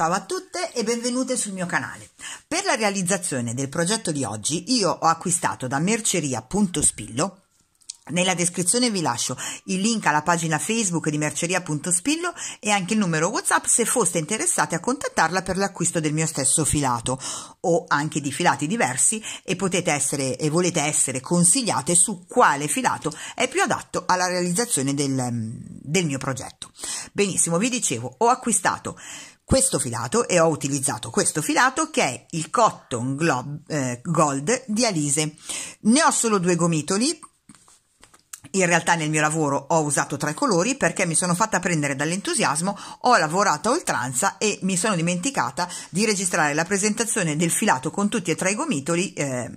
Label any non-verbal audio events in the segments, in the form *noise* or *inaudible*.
Ciao a tutte e benvenute sul mio canale. Per la realizzazione del progetto di oggi io ho acquistato da merceria.spillo nella descrizione vi lascio il link alla pagina Facebook di Merceria.spillo e anche il numero WhatsApp se foste interessati a contattarla per l'acquisto del mio stesso filato o anche di filati diversi e potete essere e volete essere consigliate su quale filato è più adatto alla realizzazione del, del mio progetto. Benissimo, vi dicevo, ho acquistato questo filato e ho utilizzato questo filato che è il Cotton Glob, eh, Gold di Alise. Ne ho solo due gomitoli in realtà nel mio lavoro ho usato tre colori perché mi sono fatta prendere dall'entusiasmo, ho lavorato a oltranza e mi sono dimenticata di registrare la presentazione del filato con tutti e tre i gomitoli. Eh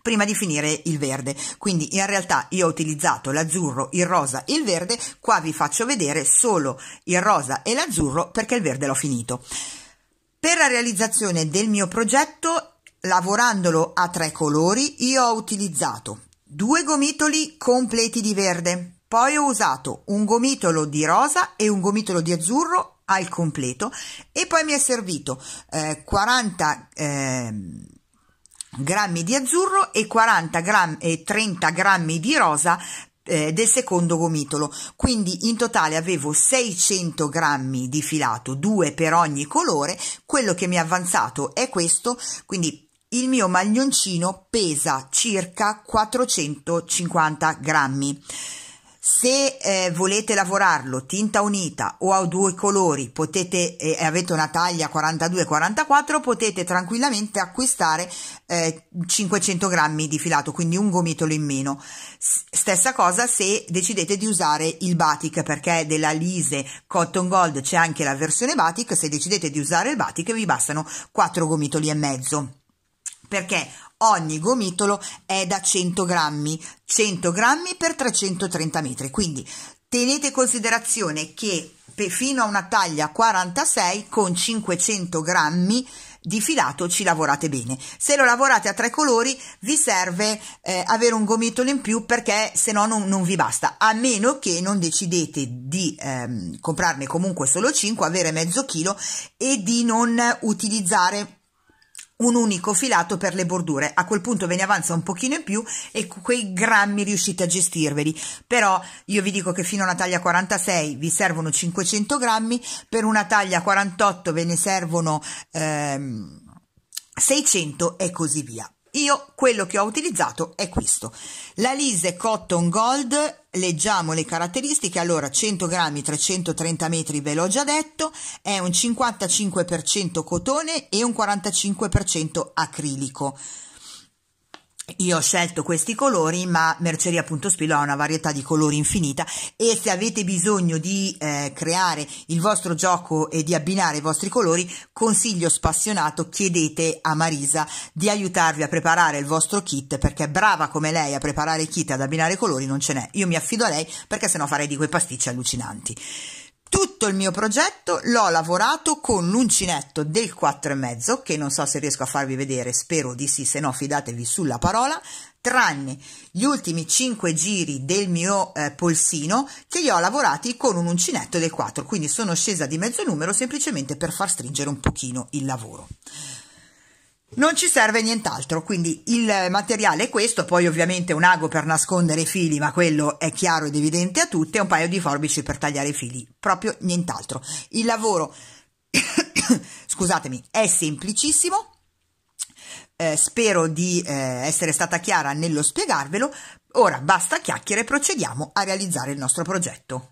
prima di finire il verde quindi in realtà io ho utilizzato l'azzurro il rosa il verde qua vi faccio vedere solo il rosa e l'azzurro perché il verde l'ho finito per la realizzazione del mio progetto lavorandolo a tre colori io ho utilizzato due gomitoli completi di verde poi ho usato un gomitolo di rosa e un gomitolo di azzurro al completo e poi mi è servito eh, 40 eh, grammi di azzurro e, 40 grammi, e 30 grammi di rosa eh, del secondo gomitolo quindi in totale avevo 600 grammi di filato due per ogni colore quello che mi è avanzato è questo quindi il mio maglioncino pesa circa 450 grammi se eh, volete lavorarlo tinta unita o a due colori potete, e eh, eh, avete una taglia 42-44 potete tranquillamente acquistare eh, 500 grammi di filato, quindi un gomitolo in meno. S stessa cosa se decidete di usare il batic perché della Lise Cotton Gold c'è anche la versione batic, se decidete di usare il batic vi bastano 4 gomitoli e mezzo perché Ogni gomitolo è da 100 grammi, 100 grammi per 330 metri, quindi tenete in considerazione che fino a una taglia 46 con 500 grammi di filato ci lavorate bene. Se lo lavorate a tre colori vi serve eh, avere un gomitolo in più perché se no non, non vi basta, a meno che non decidete di ehm, comprarne comunque solo 5, avere mezzo chilo e di non utilizzare un unico filato per le bordure. A quel punto ve ne avanza un pochino in più e quei grammi riuscite a gestirveli. Però io vi dico che fino a una taglia 46 vi servono 500 grammi, per una taglia 48 ve ne servono ehm, 600 e così via. Io quello che ho utilizzato è questo. La Lise Cotton Gold, leggiamo le caratteristiche, allora 100 grammi 330 metri ve l'ho già detto, è un 55% cotone e un 45% acrilico. Io ho scelto questi colori, ma Merceria.spilo ha una varietà di colori infinita e se avete bisogno di eh, creare il vostro gioco e di abbinare i vostri colori, consiglio spassionato, chiedete a Marisa di aiutarvi a preparare il vostro kit perché brava come lei a preparare kit e ad abbinare colori non ce n'è. Io mi affido a lei perché sennò farei di quei pasticci allucinanti. Tutto il mio progetto l'ho lavorato con l'uncinetto del 4,5 che non so se riesco a farvi vedere, spero di sì, se no fidatevi sulla parola, tranne gli ultimi 5 giri del mio eh, polsino che li ho lavorati con un uncinetto del 4, quindi sono scesa di mezzo numero semplicemente per far stringere un pochino il lavoro. Non ci serve nient'altro, quindi il materiale è questo, poi ovviamente un ago per nascondere i fili, ma quello è chiaro ed evidente a tutti, e un paio di forbici per tagliare i fili, proprio nient'altro. Il lavoro, *coughs* scusatemi, è semplicissimo, eh, spero di eh, essere stata chiara nello spiegarvelo, ora basta chiacchiere, procediamo a realizzare il nostro progetto.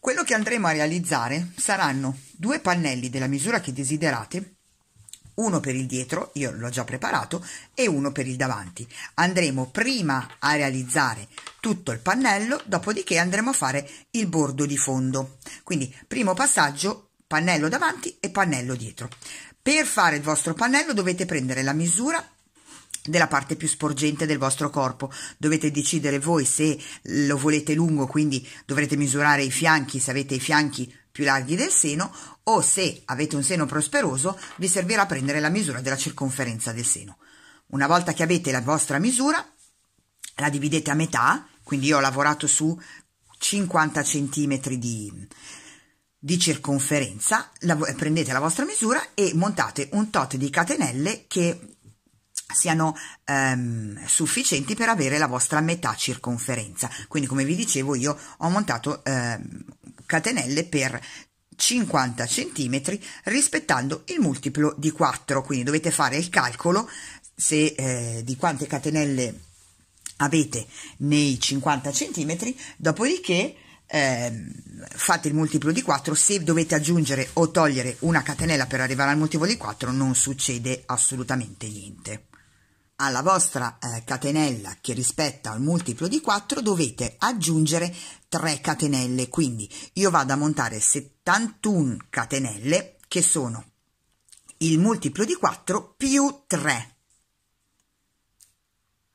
Quello che andremo a realizzare saranno due pannelli della misura che desiderate, uno per il dietro, io l'ho già preparato, e uno per il davanti. Andremo prima a realizzare tutto il pannello, dopodiché andremo a fare il bordo di fondo. Quindi primo passaggio, pannello davanti e pannello dietro. Per fare il vostro pannello dovete prendere la misura della parte più sporgente del vostro corpo. Dovete decidere voi se lo volete lungo, quindi dovrete misurare i fianchi, se avete i fianchi più larghi del seno, o se avete un seno prosperoso, vi servirà prendere la misura della circonferenza del seno. Una volta che avete la vostra misura, la dividete a metà, quindi io ho lavorato su 50 cm di, di circonferenza, la, prendete la vostra misura e montate un tot di catenelle che siano ehm, sufficienti per avere la vostra metà circonferenza. Quindi, come vi dicevo, io ho montato ehm, catenelle per 50 cm rispettando il multiplo di 4, quindi dovete fare il calcolo se, eh, di quante catenelle avete nei 50 cm, dopodiché eh, fate il multiplo di 4 se dovete aggiungere o togliere una catenella per arrivare al multiplo di 4 non succede assolutamente niente alla vostra eh, catenella che rispetta il multiplo di 4 dovete aggiungere 3 catenelle, quindi io vado a montare 71 catenelle che sono il multiplo di 4 più 3.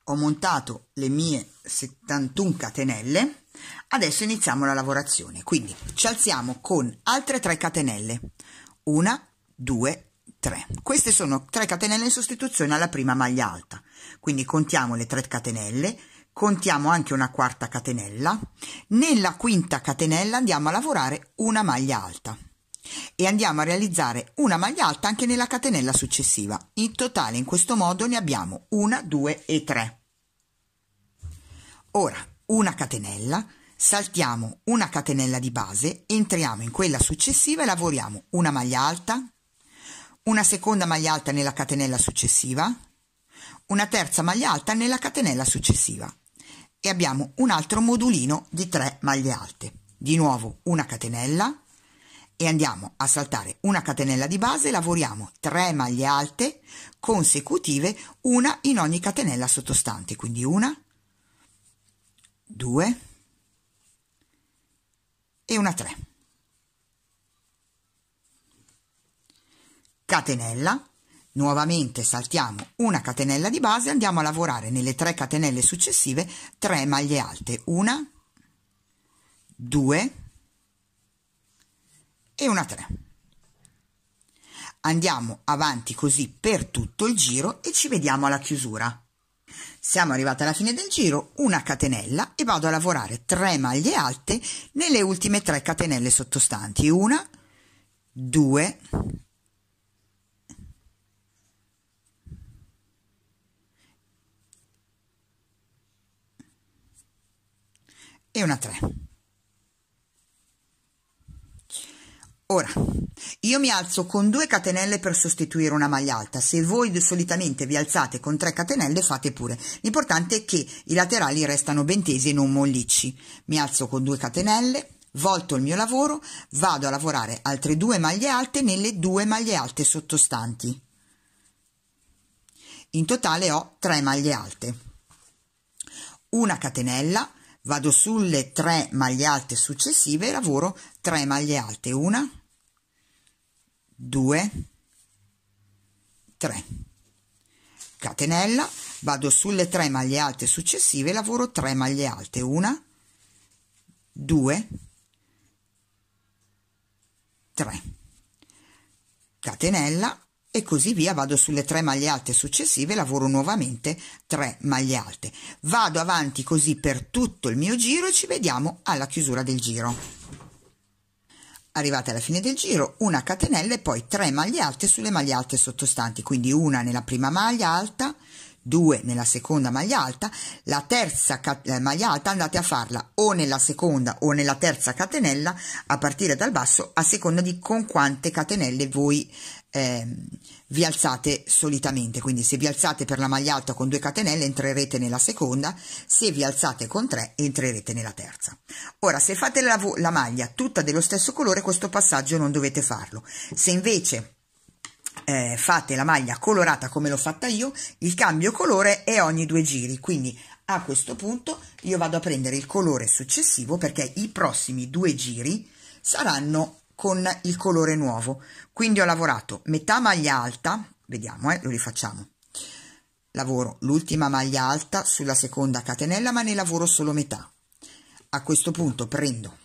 Ho montato le mie 71 catenelle, adesso iniziamo la lavorazione, quindi ci alziamo con altre 3 catenelle, 1, 2, 3 3. Queste sono 3 catenelle in sostituzione alla prima maglia alta. Quindi contiamo le 3 catenelle, contiamo anche una quarta catenella. Nella quinta catenella andiamo a lavorare una maglia alta e andiamo a realizzare una maglia alta anche nella catenella successiva. In totale in questo modo ne abbiamo 1, 2 e 3. Ora, una catenella, saltiamo una catenella di base, entriamo in quella successiva e lavoriamo una maglia alta, una seconda maglia alta nella catenella successiva, una terza maglia alta nella catenella successiva e abbiamo un altro modulino di 3 maglie alte. Di nuovo una catenella e andiamo a saltare una catenella di base, lavoriamo 3 maglie alte consecutive, una in ogni catenella sottostante, quindi una, due e una 3. catenella, nuovamente saltiamo una catenella di base, andiamo a lavorare nelle tre catenelle successive 3 maglie alte, una, due e una 3. Andiamo avanti così per tutto il giro e ci vediamo alla chiusura. Siamo arrivati alla fine del giro, una catenella e vado a lavorare 3 maglie alte nelle ultime 3 catenelle sottostanti, una, due e una 3. Ora, io mi alzo con due catenelle per sostituire una maglia alta, se voi solitamente vi alzate con tre catenelle fate pure, l'importante è che i laterali restano ben tesi e non mollicci. Mi alzo con due catenelle, volto il mio lavoro, vado a lavorare altre due maglie alte nelle due maglie alte sottostanti. In totale ho tre maglie alte. Una catenella, vado sulle 3 maglie alte successive e lavoro 3 maglie alte 1 2 3 catenella vado sulle 3 maglie alte successive e lavoro 3 maglie alte 1 2 3 catenella e così via vado sulle tre maglie alte successive lavoro nuovamente tre maglie alte vado avanti così per tutto il mio giro e ci vediamo alla chiusura del giro arrivate alla fine del giro una catenella e poi tre maglie alte sulle maglie alte sottostanti quindi una nella prima maglia alta 2 nella seconda maglia alta la terza maglia alta andate a farla o nella seconda o nella terza catenella a partire dal basso a seconda di con quante catenelle voi eh, vi alzate solitamente, quindi se vi alzate per la maglia alta con due catenelle entrerete nella seconda, se vi alzate con tre entrerete nella terza. Ora se fate la, la maglia tutta dello stesso colore questo passaggio non dovete farlo, se invece eh, fate la maglia colorata come l'ho fatta io, il cambio colore è ogni due giri, quindi a questo punto io vado a prendere il colore successivo perché i prossimi due giri saranno con il colore nuovo quindi ho lavorato metà maglia alta vediamo eh, lo rifacciamo lavoro l'ultima maglia alta sulla seconda catenella ma ne lavoro solo metà a questo punto prendo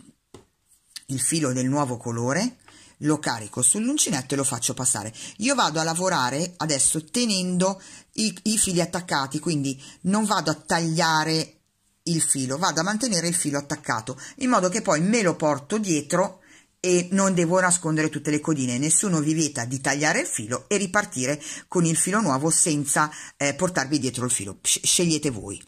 il filo del nuovo colore lo carico sull'uncinetto e lo faccio passare io vado a lavorare adesso tenendo i, i fili attaccati quindi non vado a tagliare il filo vado a mantenere il filo attaccato in modo che poi me lo porto dietro e non devo nascondere tutte le codine, nessuno vi vieta di tagliare il filo e ripartire con il filo nuovo senza eh, portarvi dietro il filo, scegliete voi.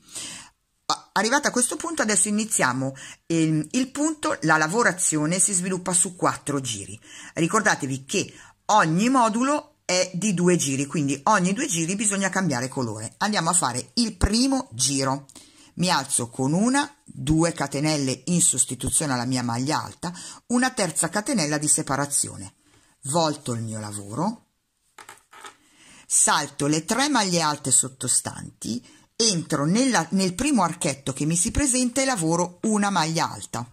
Arrivata a questo punto adesso iniziamo il, ehm, il punto, la lavorazione si sviluppa su quattro giri. Ricordatevi che ogni modulo è di due giri, quindi ogni due giri bisogna cambiare colore. Andiamo a fare il primo giro. Mi alzo con una due catenelle in sostituzione alla mia maglia alta, una terza catenella di separazione. Volto il mio lavoro, salto le tre maglie alte sottostanti, entro nella, nel primo archetto che mi si presenta e lavoro una maglia alta.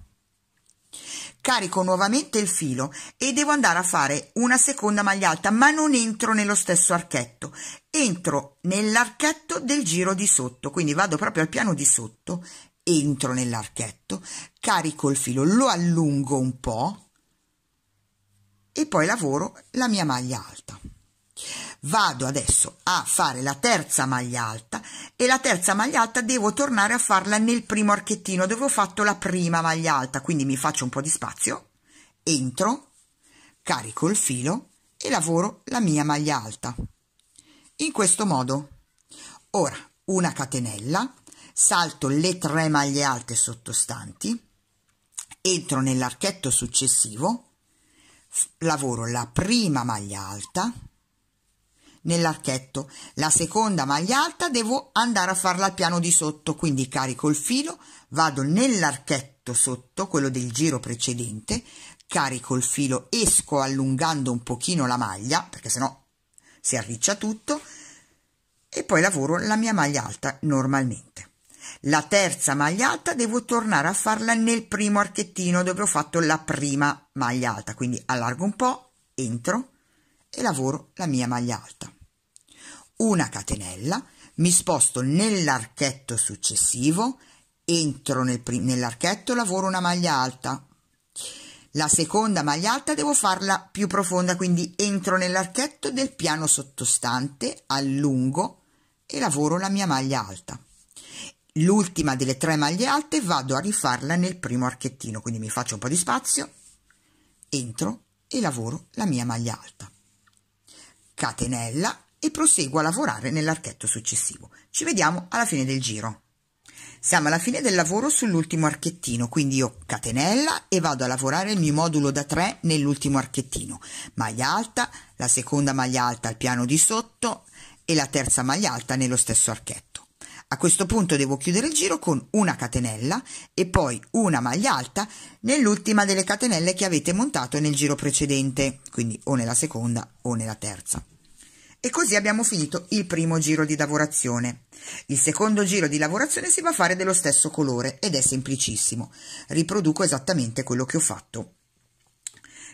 Carico nuovamente il filo e devo andare a fare una seconda maglia alta, ma non entro nello stesso archetto, entro nell'archetto del giro di sotto, quindi vado proprio al piano di sotto entro nell'archetto, carico il filo, lo allungo un po' e poi lavoro la mia maglia alta. Vado adesso a fare la terza maglia alta e la terza maglia alta devo tornare a farla nel primo archettino dove ho fatto la prima maglia alta, quindi mi faccio un po' di spazio, entro, carico il filo e lavoro la mia maglia alta. In questo modo. Ora, una catenella, salto le tre maglie alte sottostanti, entro nell'archetto successivo, lavoro la prima maglia alta, nell'archetto, la seconda maglia alta devo andare a farla al piano di sotto, quindi carico il filo, vado nell'archetto sotto, quello del giro precedente, carico il filo, esco allungando un pochino la maglia, perché sennò si arriccia tutto, e poi lavoro la mia maglia alta normalmente. La terza maglia alta devo tornare a farla nel primo archettino dove ho fatto la prima maglia alta, quindi allargo un po', entro e lavoro la mia maglia alta. Una catenella, mi sposto nell'archetto successivo, entro nel nell'archetto, lavoro una maglia alta. La seconda maglia alta devo farla più profonda, quindi entro nell'archetto del piano sottostante, allungo e lavoro la mia maglia alta l'ultima delle tre maglie alte vado a rifarla nel primo archettino quindi mi faccio un po di spazio entro e lavoro la mia maglia alta catenella e proseguo a lavorare nell'archetto successivo ci vediamo alla fine del giro siamo alla fine del lavoro sull'ultimo archettino quindi io catenella e vado a lavorare il mio modulo da 3 nell'ultimo archettino maglia alta la seconda maglia alta al piano di sotto e la terza maglia alta nello stesso archetto a questo punto devo chiudere il giro con una catenella e poi una maglia alta nell'ultima delle catenelle che avete montato nel giro precedente, quindi o nella seconda o nella terza. E così abbiamo finito il primo giro di lavorazione. Il secondo giro di lavorazione si va a fare dello stesso colore ed è semplicissimo. Riproduco esattamente quello che ho fatto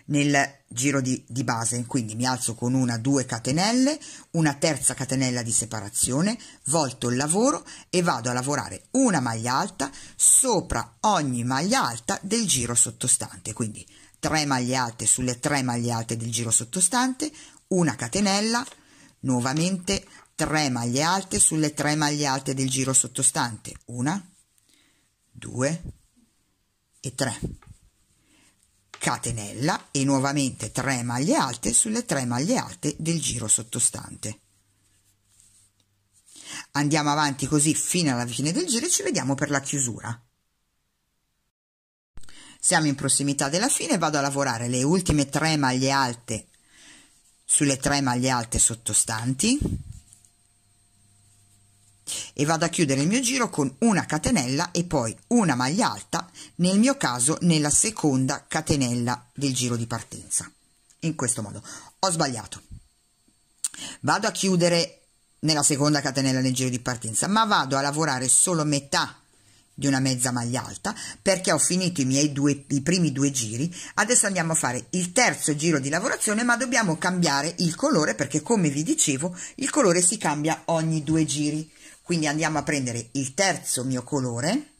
nel giro di, di, base, quindi mi alzo con una, due catenelle, una terza catenella di separazione, volto il lavoro e vado a lavorare una maglia alta sopra ogni maglia alta del giro sottostante, quindi 3 maglie alte sulle 3 maglie alte del giro sottostante, una catenella, nuovamente 3 maglie alte sulle 3 maglie alte del giro sottostante, una, due e tre catenella e nuovamente 3 maglie alte sulle 3 maglie alte del giro sottostante. Andiamo avanti così fino alla fine del giro e ci vediamo per la chiusura. Siamo in prossimità della fine, vado a lavorare le ultime 3 maglie alte sulle 3 maglie alte sottostanti e vado a chiudere il mio giro con una catenella e poi una maglia alta, nel mio caso nella seconda catenella del giro di partenza. In questo modo ho sbagliato. Vado a chiudere nella seconda catenella del giro di partenza, ma vado a lavorare solo metà di una mezza maglia alta perché ho finito i miei due, i primi due giri adesso andiamo a fare il terzo giro di lavorazione ma dobbiamo cambiare il colore perché come vi dicevo il colore si cambia ogni due giri quindi andiamo a prendere il terzo mio colore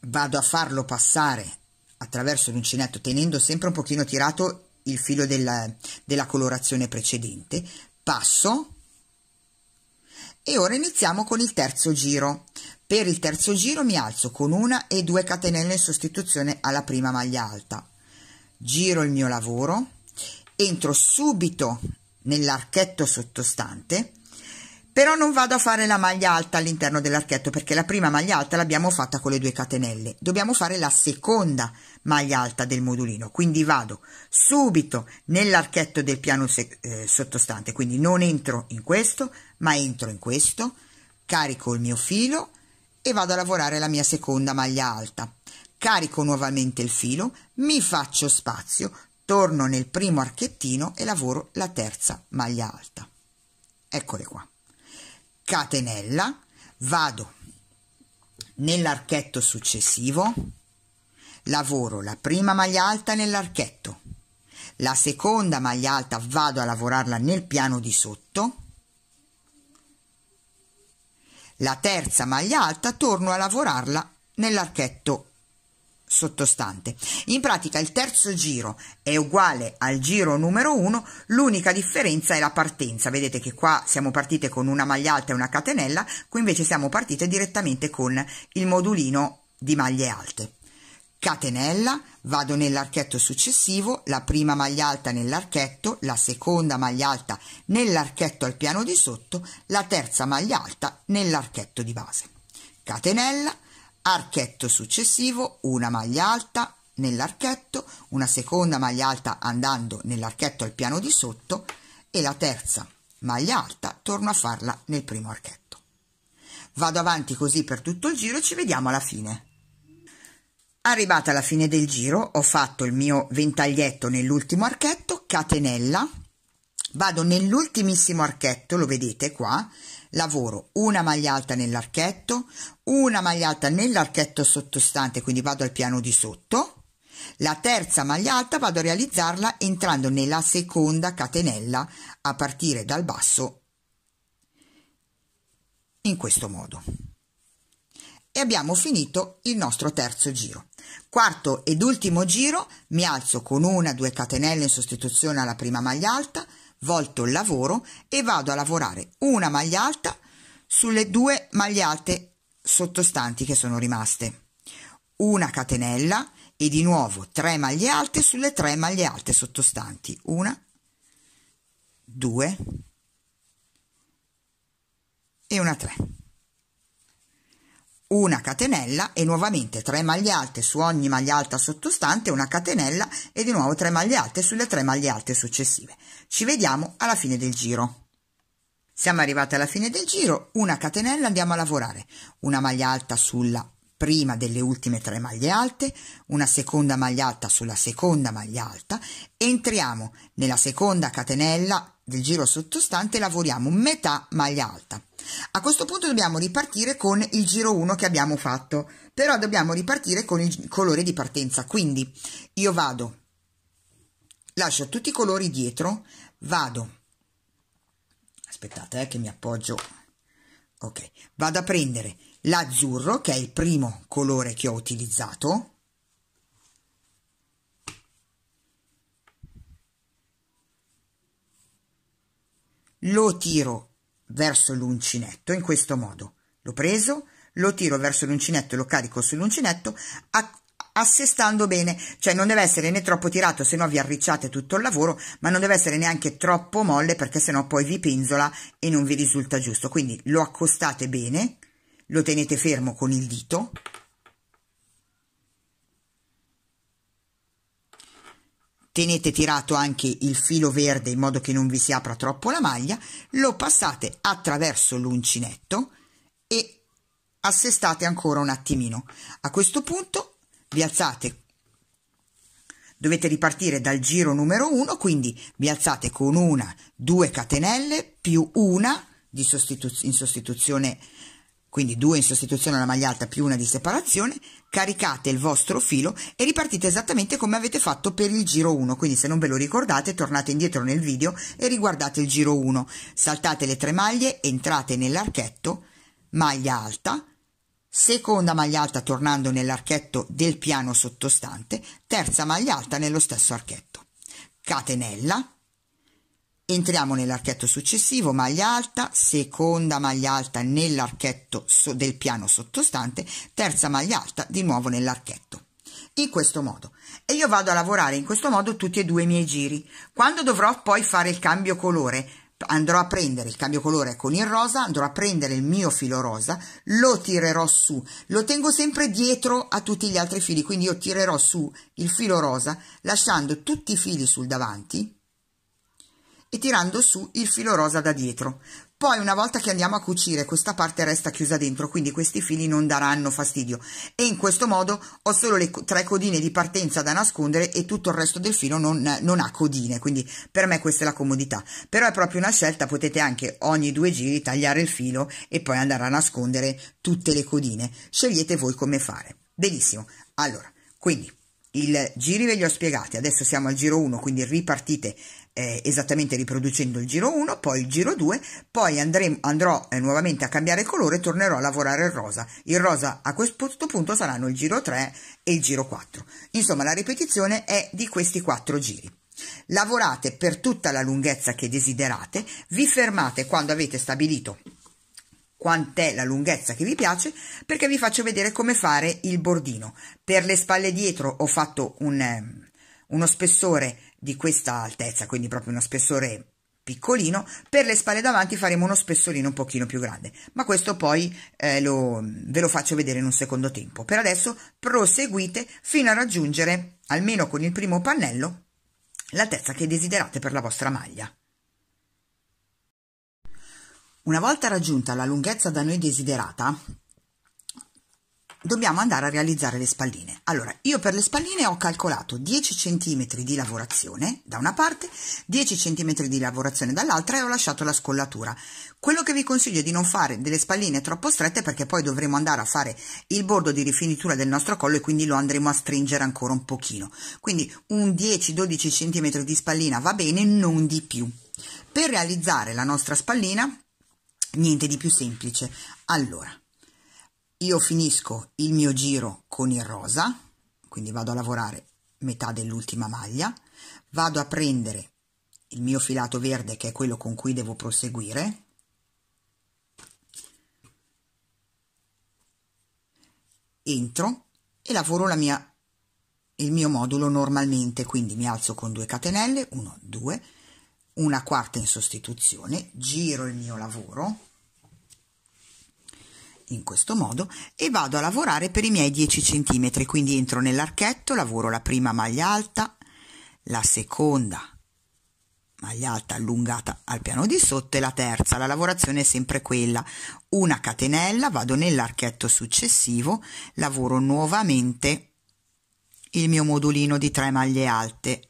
vado a farlo passare attraverso l'uncinetto tenendo sempre un pochino tirato il filo della, della colorazione precedente passo e ora iniziamo con il terzo giro per il terzo giro mi alzo con una e due catenelle in sostituzione alla prima maglia alta giro il mio lavoro entro subito nell'archetto sottostante però non vado a fare la maglia alta all'interno dell'archetto perché la prima maglia alta l'abbiamo fatta con le due catenelle dobbiamo fare la seconda maglia alta del modulino quindi vado subito nell'archetto del piano eh, sottostante quindi non entro in questo ma entro in questo carico il mio filo e vado a lavorare la mia seconda maglia alta carico nuovamente il filo, mi faccio spazio, torno nel primo archettino e lavoro la terza maglia alta. Eccole qua. Catenella, vado nell'archetto successivo, lavoro la prima maglia alta nell'archetto, la seconda maglia alta vado a lavorarla nel piano di sotto, la terza maglia alta torno a lavorarla nell'archetto sottostante. In pratica il terzo giro è uguale al giro numero 1, l'unica differenza è la partenza. Vedete che qua siamo partite con una maglia alta e una catenella, qui invece siamo partite direttamente con il modulino di maglie alte. Catenella, vado nell'archetto successivo, la prima maglia alta nell'archetto, la seconda maglia alta nell'archetto al piano di sotto, la terza maglia alta nell'archetto di base. Catenella, archetto successivo, una maglia alta nell'archetto, una seconda maglia alta andando nell'archetto al piano di sotto e la terza maglia alta torno a farla nel primo archetto. Vado avanti così per tutto il giro e ci vediamo alla fine. Arrivata alla fine del giro ho fatto il mio ventaglietto nell'ultimo archetto, catenella, vado nell'ultimissimo archetto, lo vedete qua, lavoro una maglia alta nell'archetto, una maglia alta nell'archetto sottostante, quindi vado al piano di sotto, la terza maglia alta vado a realizzarla entrando nella seconda catenella a partire dal basso in questo modo. E abbiamo finito il nostro terzo giro. Quarto ed ultimo giro mi alzo con una, due catenelle in sostituzione alla prima maglia alta, volto il lavoro e vado a lavorare una maglia alta sulle due maglie alte sottostanti che sono rimaste, una catenella e di nuovo 3 maglie alte sulle 3 maglie alte sottostanti, una, due e una 3 una catenella e nuovamente 3 maglie alte su ogni maglia alta sottostante, una catenella e di nuovo 3 maglie alte sulle 3 maglie alte successive. Ci vediamo alla fine del giro. Siamo arrivati alla fine del giro, una catenella andiamo a lavorare, una maglia alta sulla prima delle ultime 3 maglie alte, una seconda maglia alta sulla seconda maglia alta, entriamo nella seconda catenella del giro sottostante lavoriamo metà maglia alta. A questo punto dobbiamo ripartire con il giro 1 che abbiamo fatto, però dobbiamo ripartire con il colore di partenza, quindi io vado, lascio tutti i colori dietro, vado, aspettate eh, che mi appoggio, ok, vado a prendere l'azzurro che è il primo colore che ho utilizzato, lo tiro verso l'uncinetto in questo modo. L'ho preso, lo tiro verso l'uncinetto e lo carico sull'uncinetto assestando bene, cioè non deve essere né troppo tirato se no vi arricciate tutto il lavoro, ma non deve essere neanche troppo molle perché sennò poi vi penzola e non vi risulta giusto. Quindi lo accostate bene, lo tenete fermo con il dito tenete tirato anche il filo verde in modo che non vi si apra troppo la maglia, lo passate attraverso l'uncinetto e assestate ancora un attimino. A questo punto vi alzate, dovete ripartire dal giro numero 1, quindi vi alzate con una, due catenelle più una sostitu in sostituzione quindi due in sostituzione alla maglia alta più una di separazione, caricate il vostro filo e ripartite esattamente come avete fatto per il giro 1, quindi se non ve lo ricordate tornate indietro nel video e riguardate il giro 1, saltate le tre maglie, entrate nell'archetto, maglia alta, seconda maglia alta tornando nell'archetto del piano sottostante, terza maglia alta nello stesso archetto, catenella, Entriamo nell'archetto successivo, maglia alta, seconda maglia alta nell'archetto del piano sottostante, terza maglia alta di nuovo nell'archetto. In questo modo. E io vado a lavorare in questo modo tutti e due i miei giri. Quando dovrò poi fare il cambio colore, andrò a prendere il cambio colore con il rosa, andrò a prendere il mio filo rosa, lo tirerò su, lo tengo sempre dietro a tutti gli altri fili, quindi io tirerò su il filo rosa lasciando tutti i fili sul davanti e tirando su il filo rosa da dietro. Poi una volta che andiamo a cucire questa parte resta chiusa dentro, quindi questi fili non daranno fastidio e in questo modo ho solo le tre codine di partenza da nascondere e tutto il resto del filo non, non ha codine, quindi per me questa è la comodità. Però è proprio una scelta, potete anche ogni due giri tagliare il filo e poi andare a nascondere tutte le codine, scegliete voi come fare. Benissimo, allora, quindi i giri ve li ho spiegati, adesso siamo al giro 1, quindi ripartite eh, esattamente riproducendo il giro 1, poi il giro 2, poi andremo, andrò eh, nuovamente a cambiare colore e tornerò a lavorare il rosa. Il rosa a questo punto saranno il giro 3 e il giro 4. Insomma la ripetizione è di questi quattro giri. Lavorate per tutta la lunghezza che desiderate, vi fermate quando avete stabilito quant'è la lunghezza che vi piace perché vi faccio vedere come fare il bordino. Per le spalle dietro ho fatto un, eh, uno spessore di questa altezza, quindi proprio uno spessore piccolino, per le spalle davanti faremo uno spessolino un pochino più grande, ma questo poi eh, lo, ve lo faccio vedere in un secondo tempo. Per adesso proseguite fino a raggiungere, almeno con il primo pannello, l'altezza che desiderate per la vostra maglia. Una volta raggiunta la lunghezza da noi desiderata, dobbiamo andare a realizzare le spalline. Allora, io per le spalline ho calcolato 10 cm di lavorazione da una parte, 10 cm di lavorazione dall'altra e ho lasciato la scollatura. Quello che vi consiglio è di non fare delle spalline troppo strette perché poi dovremo andare a fare il bordo di rifinitura del nostro collo e quindi lo andremo a stringere ancora un pochino. Quindi un 10-12 cm di spallina va bene, non di più. Per realizzare la nostra spallina, niente di più semplice. Allora, io finisco il mio giro con il rosa quindi vado a lavorare metà dell'ultima maglia vado a prendere il mio filato verde che è quello con cui devo proseguire entro e lavoro la mia il mio modulo normalmente quindi mi alzo con due catenelle 1 2 una quarta in sostituzione giro il mio lavoro in questo modo e vado a lavorare per i miei 10 cm, quindi entro nell'archetto, lavoro la prima maglia alta, la seconda maglia alta allungata al piano di sotto e la terza, la lavorazione è sempre quella, una catenella, vado nell'archetto successivo, lavoro nuovamente il mio modulino di 3 maglie alte,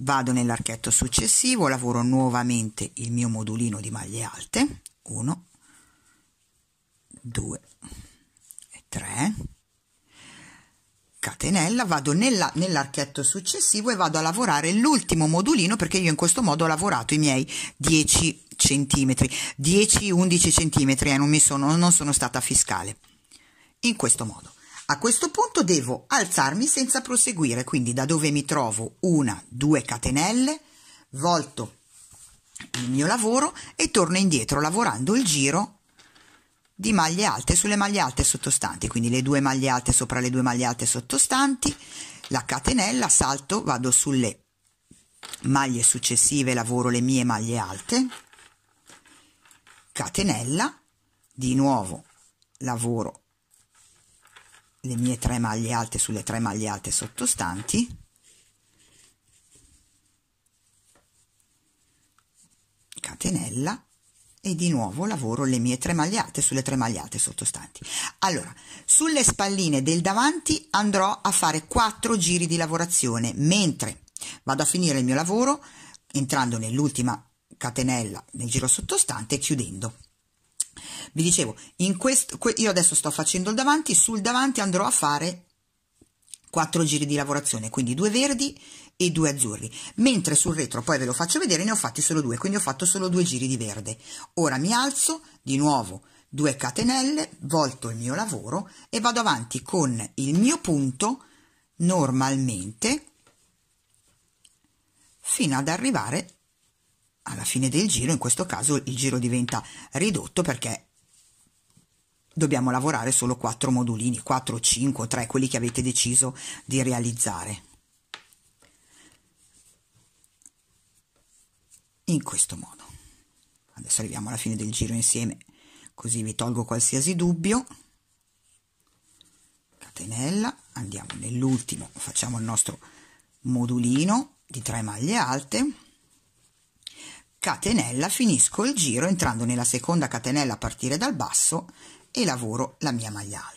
Vado nell'archetto successivo, lavoro nuovamente il mio modulino di maglie alte, 1, 2 e 3, catenella, vado nell'archetto successivo e vado a lavorare l'ultimo modulino perché io in questo modo ho lavorato i miei 10 centimetri, 10-11 centimetri, eh, non, sono, non sono stata fiscale, in questo modo. A questo punto devo alzarmi senza proseguire, quindi da dove mi trovo una, due catenelle, volto il mio lavoro e torno indietro lavorando il giro di maglie alte sulle maglie alte sottostanti, quindi le due maglie alte sopra le due maglie alte sottostanti, la catenella, salto, vado sulle maglie successive, lavoro le mie maglie alte, catenella, di nuovo lavoro le mie tre maglie alte sulle tre maglie alte sottostanti catenella e di nuovo lavoro le mie tre maglie alte sulle tre maglie alte sottostanti allora sulle spalline del davanti andrò a fare quattro giri di lavorazione mentre vado a finire il mio lavoro entrando nell'ultima catenella nel giro sottostante e chiudendo vi dicevo in questo io adesso sto facendo il davanti sul davanti andrò a fare quattro giri di lavorazione quindi due verdi e due azzurri mentre sul retro poi ve lo faccio vedere ne ho fatti solo due quindi ho fatto solo due giri di verde ora mi alzo di nuovo due catenelle volto il mio lavoro e vado avanti con il mio punto normalmente fino ad arrivare alla fine del giro in questo caso il giro diventa ridotto perché dobbiamo lavorare solo 4 modulini, 4, 5, 3, quelli che avete deciso di realizzare. In questo modo. Adesso arriviamo alla fine del giro insieme, così vi tolgo qualsiasi dubbio. Catenella, andiamo nell'ultimo, facciamo il nostro modulino di 3 maglie alte catenella finisco il giro entrando nella seconda catenella a partire dal basso e lavoro la mia maglia alta.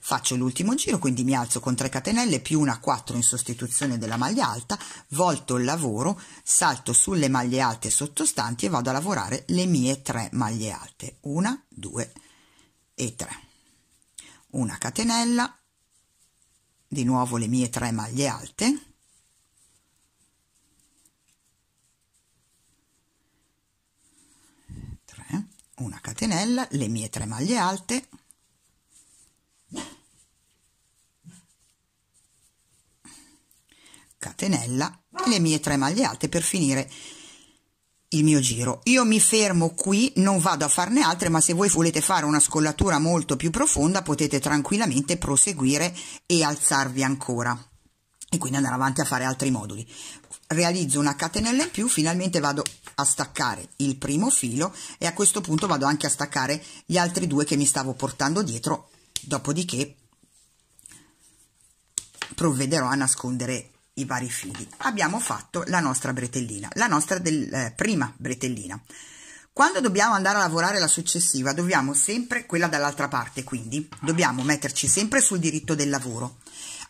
Faccio l'ultimo giro, quindi mi alzo con 3 catenelle più una 4 in sostituzione della maglia alta, volto il lavoro, salto sulle maglie alte sottostanti e vado a lavorare le mie 3 maglie alte. 1, 2 e 3. Una catenella, di nuovo le mie 3 maglie alte, una catenella le mie tre maglie alte catenella le mie tre maglie alte per finire il mio giro io mi fermo qui non vado a farne altre ma se voi volete fare una scollatura molto più profonda potete tranquillamente proseguire e alzarvi ancora e quindi andare avanti a fare altri moduli realizzo una catenella in più finalmente vado a staccare il primo filo e a questo punto vado anche a staccare gli altri due che mi stavo portando dietro dopodiché provvederò a nascondere i vari fili abbiamo fatto la nostra bretellina la nostra del, eh, prima bretellina quando dobbiamo andare a lavorare la successiva dobbiamo sempre quella dall'altra parte quindi dobbiamo metterci sempre sul diritto del lavoro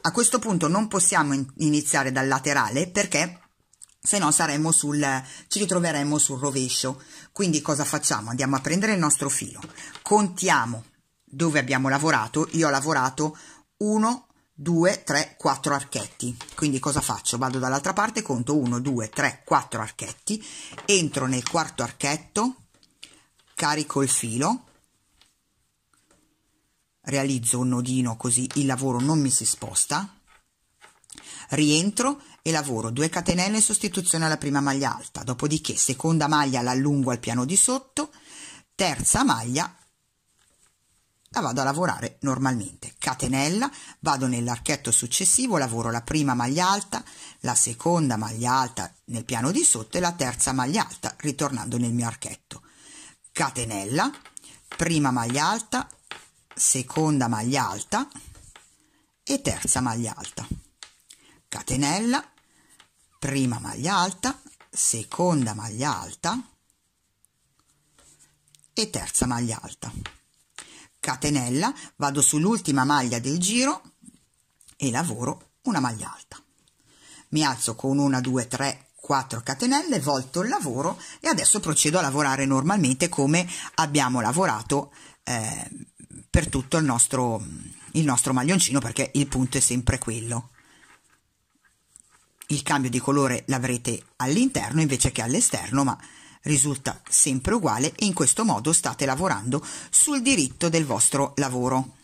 a questo punto non possiamo iniziare dal laterale perché se no saremmo sul, ci ritroveremmo sul rovescio. Quindi cosa facciamo? Andiamo a prendere il nostro filo, contiamo dove abbiamo lavorato, io ho lavorato 1, 2, 3, 4 archetti. Quindi cosa faccio? Vado dall'altra parte, conto 1, 2, 3, 4 archetti, entro nel quarto archetto, carico il filo, realizzo un nodino così il lavoro non mi si sposta, rientro, e lavoro 2 catenelle in sostituzione alla prima maglia alta, dopodiché seconda maglia la allungo al piano di sotto, terza maglia la vado a lavorare normalmente. Catenella, vado nell'archetto successivo, lavoro la prima maglia alta, la seconda maglia alta nel piano di sotto e la terza maglia alta ritornando nel mio archetto. Catenella, prima maglia alta, seconda maglia alta e terza maglia alta catenella prima maglia alta seconda maglia alta e terza maglia alta catenella vado sull'ultima maglia del giro e lavoro una maglia alta mi alzo con una due, tre, quattro catenelle volto il lavoro e adesso procedo a lavorare normalmente come abbiamo lavorato eh, per tutto il nostro il nostro maglioncino perché il punto è sempre quello il cambio di colore l'avrete all'interno invece che all'esterno, ma risulta sempre uguale e in questo modo state lavorando sul diritto del vostro lavoro.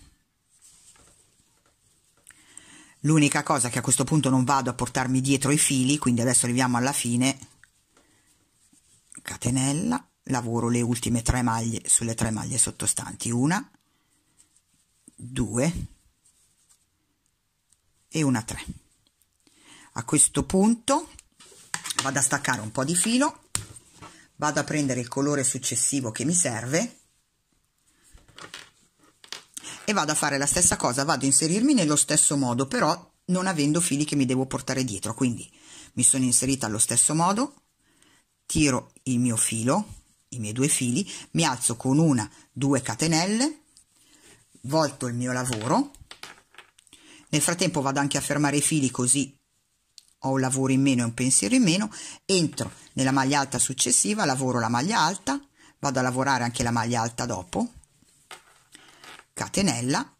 L'unica cosa che a questo punto non vado a portarmi dietro i fili, quindi adesso arriviamo alla fine, catenella, lavoro le ultime tre maglie sulle tre maglie sottostanti, una, due e una tre a questo punto vado a staccare un po di filo vado a prendere il colore successivo che mi serve e vado a fare la stessa cosa vado a inserirmi nello stesso modo però non avendo fili che mi devo portare dietro quindi mi sono inserita allo stesso modo tiro il mio filo i miei due fili mi alzo con una due catenelle volto il mio lavoro nel frattempo vado anche a fermare i fili così ho un lavoro in meno e un pensiero in meno, entro nella maglia alta successiva, lavoro la maglia alta, vado a lavorare anche la maglia alta dopo, catenella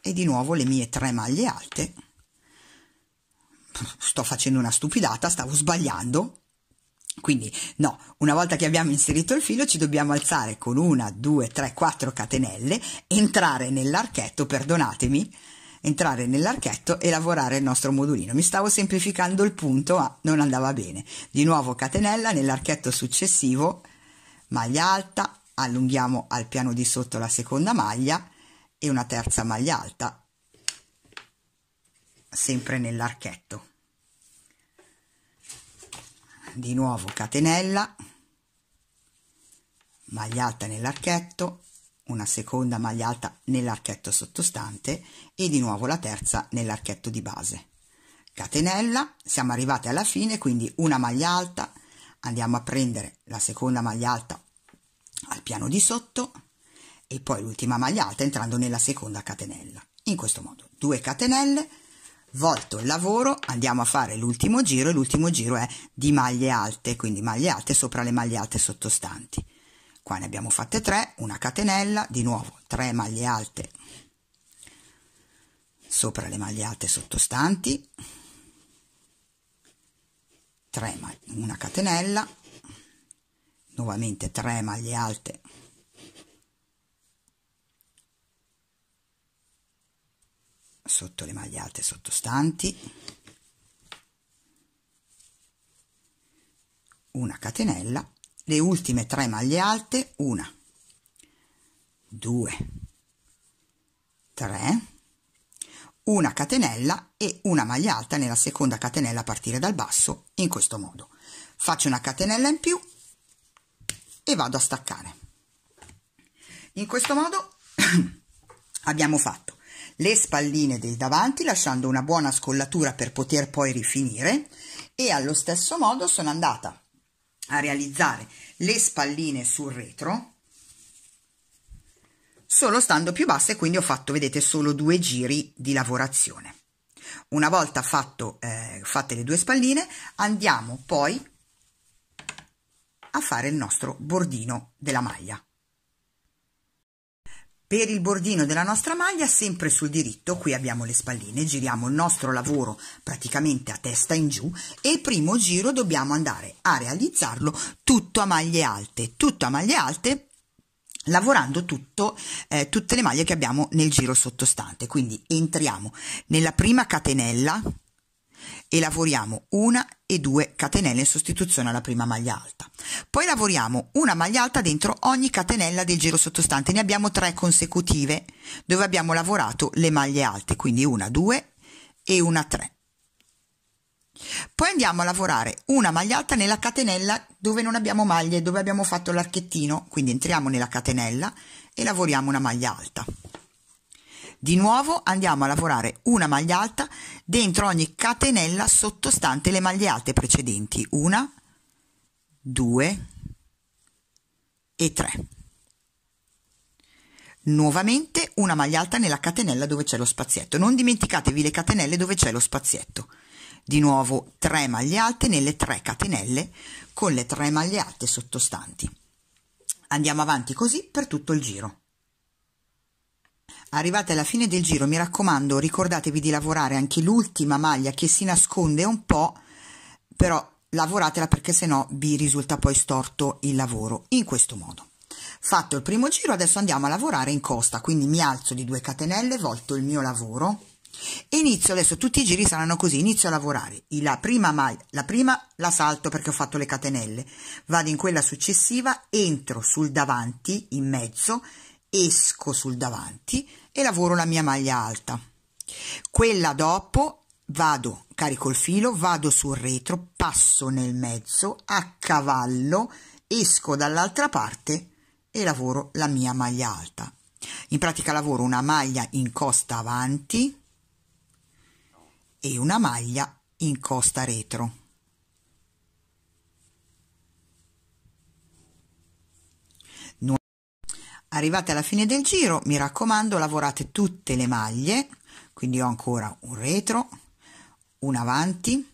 e di nuovo le mie tre maglie alte. Sto facendo una stupidata, stavo sbagliando. Quindi no, una volta che abbiamo inserito il filo ci dobbiamo alzare con una, due, tre, quattro catenelle, entrare nell'archetto, perdonatemi, entrare nell'archetto e lavorare il nostro modulino. Mi stavo semplificando il punto, ma non andava bene. Di nuovo catenella nell'archetto successivo, maglia alta, allunghiamo al piano di sotto la seconda maglia e una terza maglia alta, sempre nell'archetto. Di nuovo catenella, maglia alta nell'archetto, una seconda alta nell'archetto sottostante e di nuovo la terza nell'archetto di base. Catenella, siamo arrivati alla fine, quindi una maglia alta, andiamo a prendere la seconda maglia alta al piano di sotto e poi l'ultima maglia alta entrando nella seconda catenella. In questo modo, due catenelle, volto il lavoro, andiamo a fare l'ultimo giro e l'ultimo giro è di maglie alte, quindi maglie alte sopra le maglie alte sottostanti qua ne abbiamo fatte 3 una catenella di nuovo 3 maglie alte sopra le maglie alte sottostanti 3 una catenella nuovamente 3 maglie alte sotto le maglie alte sottostanti una catenella le ultime tre maglie alte una due tre una catenella e una maglia alta nella seconda catenella a partire dal basso in questo modo faccio una catenella in più e vado a staccare in questo modo *clears throat* abbiamo fatto le spalline dei davanti lasciando una buona scollatura per poter poi rifinire e allo stesso modo sono andata a realizzare le spalline sul retro solo stando più basse quindi ho fatto vedete solo due giri di lavorazione una volta fatto, eh, fatte le due spalline andiamo poi a fare il nostro bordino della maglia per il bordino della nostra maglia sempre sul diritto qui abbiamo le spalline giriamo il nostro lavoro praticamente a testa in giù e primo giro dobbiamo andare a realizzarlo tutto a maglie alte tutto a maglie alte lavorando tutto, eh, tutte le maglie che abbiamo nel giro sottostante quindi entriamo nella prima catenella e lavoriamo una e due catenelle in sostituzione alla prima maglia alta. Poi lavoriamo una maglia alta dentro ogni catenella del giro sottostante, ne abbiamo tre consecutive dove abbiamo lavorato le maglie alte, quindi una, due e una, tre. Poi andiamo a lavorare una maglia alta nella catenella dove non abbiamo maglie, dove abbiamo fatto l'archettino, quindi entriamo nella catenella e lavoriamo una maglia alta. Di nuovo andiamo a lavorare una maglia alta dentro ogni catenella sottostante le maglie alte precedenti. Una, due e tre. Nuovamente una maglia alta nella catenella dove c'è lo spazietto. Non dimenticatevi le catenelle dove c'è lo spazietto. Di nuovo 3 maglie alte nelle 3 catenelle con le 3 maglie alte sottostanti. Andiamo avanti così per tutto il giro. Arrivate alla fine del giro, mi raccomando, ricordatevi di lavorare anche l'ultima maglia che si nasconde un po', però lavoratela perché sennò vi risulta poi storto il lavoro in questo modo. Fatto il primo giro, adesso andiamo a lavorare in costa, quindi mi alzo di due catenelle, volto il mio lavoro inizio adesso tutti i giri saranno così, inizio a lavorare la prima maglia, la prima la salto perché ho fatto le catenelle, vado in quella successiva, entro sul davanti in mezzo esco sul davanti e lavoro la mia maglia alta. Quella dopo vado, carico il filo, vado sul retro, passo nel mezzo, a cavallo, esco dall'altra parte e lavoro la mia maglia alta. In pratica lavoro una maglia in costa avanti e una maglia in costa retro. Arrivate alla fine del giro, mi raccomando, lavorate tutte le maglie, quindi ho ancora un retro, un avanti.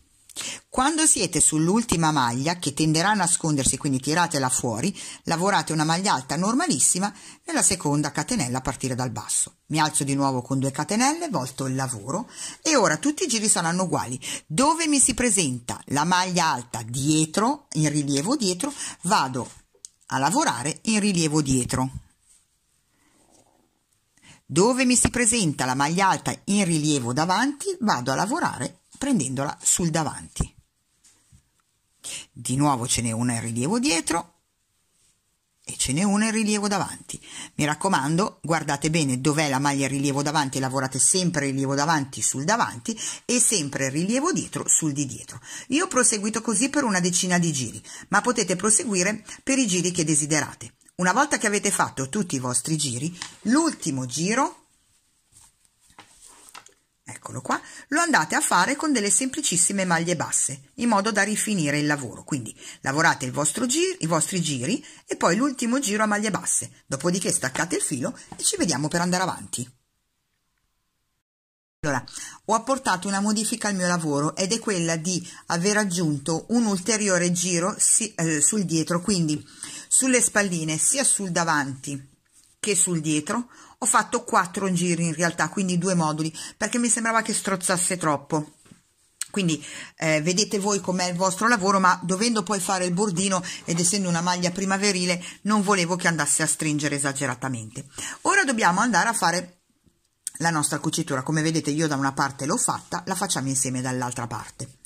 Quando siete sull'ultima maglia, che tenderà a nascondersi, quindi tiratela fuori, lavorate una maglia alta normalissima nella seconda catenella a partire dal basso. Mi alzo di nuovo con due catenelle, volto il lavoro e ora tutti i giri saranno uguali. Dove mi si presenta la maglia alta dietro, in rilievo dietro, vado a lavorare in rilievo dietro. Dove mi si presenta la maglia alta in rilievo davanti, vado a lavorare prendendola sul davanti. Di nuovo ce n'è una in rilievo dietro e ce n'è una in rilievo davanti. Mi raccomando, guardate bene dov'è la maglia in rilievo davanti, lavorate sempre rilievo davanti sul davanti e sempre rilievo dietro sul di dietro. Io ho proseguito così per una decina di giri, ma potete proseguire per i giri che desiderate. Una volta che avete fatto tutti i vostri giri, l'ultimo giro, eccolo qua, lo andate a fare con delle semplicissime maglie basse, in modo da rifinire il lavoro. Quindi lavorate giro, i vostri giri e poi l'ultimo giro a maglie basse, dopodiché staccate il filo e ci vediamo per andare avanti. Allora, ho apportato una modifica al mio lavoro ed è quella di aver aggiunto un ulteriore giro eh, sul dietro, quindi sulle spalline sia sul davanti che sul dietro ho fatto quattro giri in realtà quindi due moduli perché mi sembrava che strozzasse troppo quindi eh, vedete voi com'è il vostro lavoro ma dovendo poi fare il bordino ed essendo una maglia primaverile non volevo che andasse a stringere esageratamente ora dobbiamo andare a fare la nostra cucitura come vedete io da una parte l'ho fatta la facciamo insieme dall'altra parte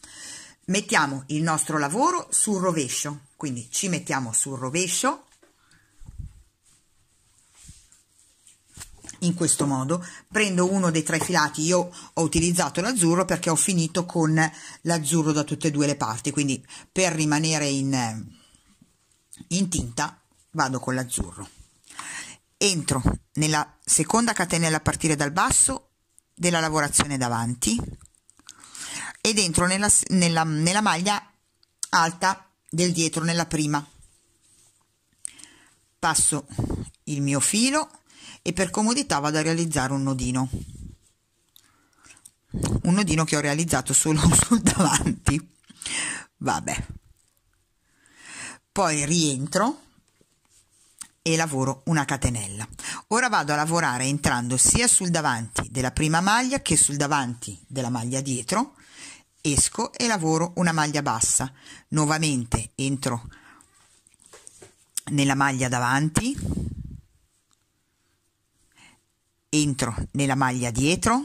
mettiamo il nostro lavoro sul rovescio quindi ci mettiamo sul rovescio in questo modo prendo uno dei tre filati io ho utilizzato l'azzurro perché ho finito con l'azzurro da tutte e due le parti quindi per rimanere in, in tinta vado con l'azzurro entro nella seconda catenella a partire dal basso della lavorazione davanti ed entro nella, nella, nella maglia alta del dietro nella prima passo il mio filo e per comodità vado a realizzare un nodino un nodino che ho realizzato solo *laughs* sul davanti vabbè poi rientro e lavoro una catenella ora vado a lavorare entrando sia sul davanti della prima maglia che sul davanti della maglia dietro esco e lavoro una maglia bassa nuovamente entro nella maglia davanti entro nella maglia dietro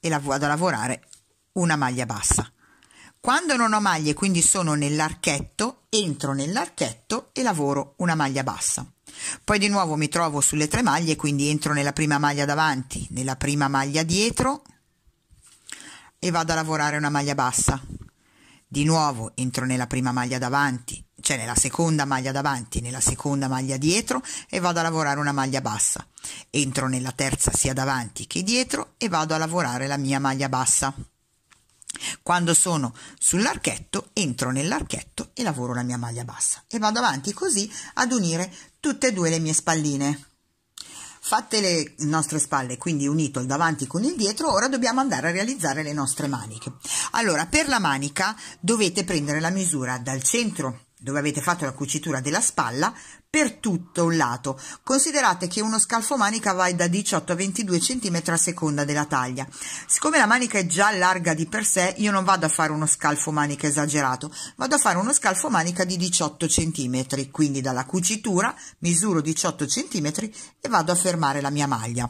e la vado a lavorare una maglia bassa quando non ho maglie quindi sono nell'archetto entro nell'archetto e lavoro una maglia bassa poi di nuovo mi trovo sulle tre maglie quindi entro nella prima maglia davanti nella prima maglia dietro e vado a lavorare una maglia bassa. Di nuovo entro nella prima maglia davanti, cioè nella seconda maglia davanti, nella seconda maglia dietro e vado a lavorare una maglia bassa. Entro nella terza sia davanti che dietro e vado a lavorare la mia maglia bassa. Quando sono sull'archetto, entro nell'archetto e lavoro la mia maglia bassa e vado avanti così ad unire tutte e due le mie spalline fatte le nostre spalle quindi unito il davanti con il dietro ora dobbiamo andare a realizzare le nostre maniche allora per la manica dovete prendere la misura dal centro dove avete fatto la cucitura della spalla per tutto un lato. Considerate che uno scalfo manica va da 18 a 22 cm a seconda della taglia. Siccome la manica è già larga di per sé, io non vado a fare uno scalfo manica esagerato, vado a fare uno scalfo manica di 18 cm, quindi dalla cucitura misuro 18 cm e vado a fermare la mia maglia.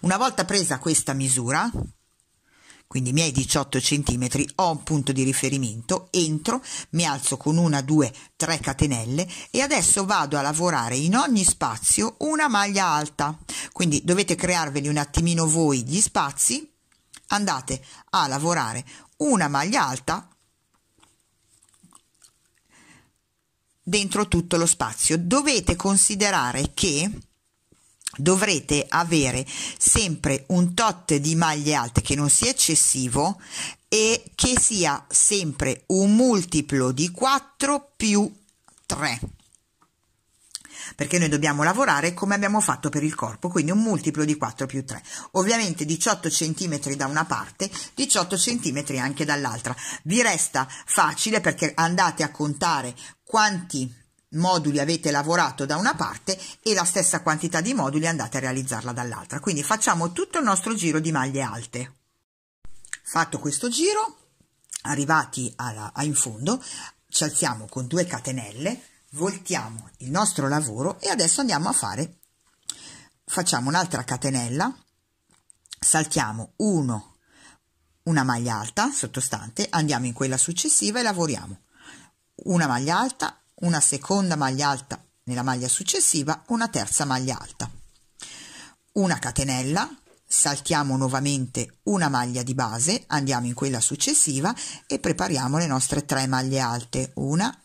Una volta presa questa misura, quindi i miei 18 cm ho un punto di riferimento, entro, mi alzo con una, due, tre catenelle e adesso vado a lavorare in ogni spazio una maglia alta, quindi dovete crearveli un attimino voi gli spazi, andate a lavorare una maglia alta dentro tutto lo spazio. Dovete considerare che dovrete avere sempre un tot di maglie alte che non sia eccessivo e che sia sempre un multiplo di 4 più 3 perché noi dobbiamo lavorare come abbiamo fatto per il corpo, quindi un multiplo di 4 più 3. Ovviamente 18 cm da una parte, 18 cm anche dall'altra. Vi resta facile perché andate a contare quanti moduli avete lavorato da una parte e la stessa quantità di moduli andate a realizzarla dall'altra. Quindi facciamo tutto il nostro giro di maglie alte. Fatto questo giro, arrivati alla, in fondo, ci alziamo con due catenelle, voltiamo il nostro lavoro e adesso andiamo a fare, facciamo un'altra catenella, saltiamo 1, una maglia alta sottostante, andiamo in quella successiva e lavoriamo una maglia alta, una seconda maglia alta nella maglia successiva, una terza maglia alta. Una catenella, saltiamo nuovamente una maglia di base, andiamo in quella successiva e prepariamo le nostre tre maglie alte, una,